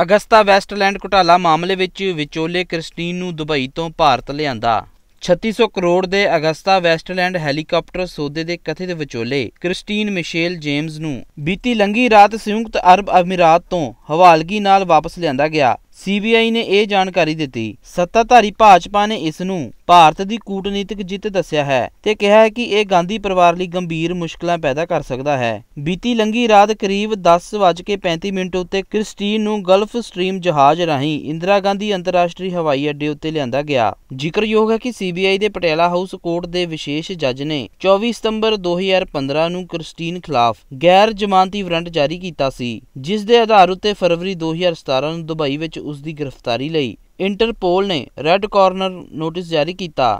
ਅਗਸਤਾ ਵੈਸਟਲੈਂਡ ਘੁਟਾਲਾ ਮਾਮਲੇ ਵਿੱਚ ਵਿਚੋਲੇ ਕ੍ਰਿਸਟੀਨ ਨੂੰ ਦੁਬਈ ਤੋਂ ਭਾਰਤ ਲਿਆਂਦਾ 3600 ਕਰੋੜ ਦੇ ਅਗਸਤਾ ਵੈਸਟਲੈਂਡ ਹੈਲੀਕਾਪਟਰ ਸੌਦੇ ਦੇ ਕਥਿਤ ਵਿਚੋਲੇ ਕ੍ਰਿਸਟੀਨ ਮਿਸ਼ੇਲ ਜੇਮਸ ਨੂੰ ਬੀਤੀ ਲੰਗੀ ਰਾਤ ਸੰਯੁਕਤ ਅਰਬ ਅਮੀਰਾਤ ਤੋਂ ਹਵਾਲਗੀ ਨਾਲ ਵਾਪਸ ਲਿਆਂਦਾ ਗਿਆ ਸੀਬੀਆਈ ਨੇ ਇਹ ਜਾਣਕਾਰੀ ਦਿੱਤੀ ਸੱਤਾਧਾਰੀ ਭਾਜਪਾ ਨੇ ਇਸ ਨੂੰ ਭਾਰਤ ਦੀ ਕੂਟਨੀਤਿਕ ਜਿੱਤ ਦੱਸਿਆ ਹੈ ਤੇ ਕਿਹਾ ਹੈ ਕਿ ਇਹ ਗਾਂਧੀ ਪਰਿਵਾਰ ਲਈ ਗੰਭੀਰ ਮੁਸ਼ਕਲਾਂ ਪੈਦਾ ਕਰ ਸਕਦਾ ਹੈ ਬੀਤੀ ਲੰਗੀ ਰਾਤ ਕਰੀਬ 10:35 ਮਿੰਟ ਉੱਤੇ ਕ੍ਰਿਸਟੀਨ ਨੂੰ ਗਲਫ ਸਟ੍ਰੀਮ ਜਹਾਜ਼ ਰਾਹੀਂ ਇੰਦਰਾ ਗਾਂਧੀ ਅੰਤਰਰਾਸ਼ਟਰੀ ਹਵਾਈ ਅੱਡੇ ਉੱਤੇ ਲਿਆਂਦਾ ਗਿਆ ਜ਼ਿਕਰਯੋਗ ਹੈ ਕਿ ਸੀਬੀਆਈ ਦੇ ਪਟਿਆਲਾ ਹਾਊਸ ਕੋਰਟ ਦੇ ਵਿਸ਼ੇਸ਼ ਜੱਜ ਨੇ 24 ਸਤੰਬਰ 2015 ਨੂੰ ਕ੍ਰਿਸਟੀਨ ਖਿਲਾਫ ਗੈਰ ਜ਼ਮਾਨਤੀ ਵਾਰੰਟ ਜਾਰੀ ਕੀਤਾ ਸੀ ਜਿਸ ਦੇ ਆਧਾਰ ਉੱਤੇ ਫਰਵਰੀ 2017 ਨੂੰ ਦੁਬਈ ਵਿੱਚ ਉਸ ਦੀ ਗ੍ਰਿਫਤਾਰੀ ਲਈ ਇੰਟਰਪੋਲ ਨੇ ਰੈੱਡ ਕਾਰਨਰ ਨੋਟਿਸ ਜਾਰੀ ਕੀਤਾ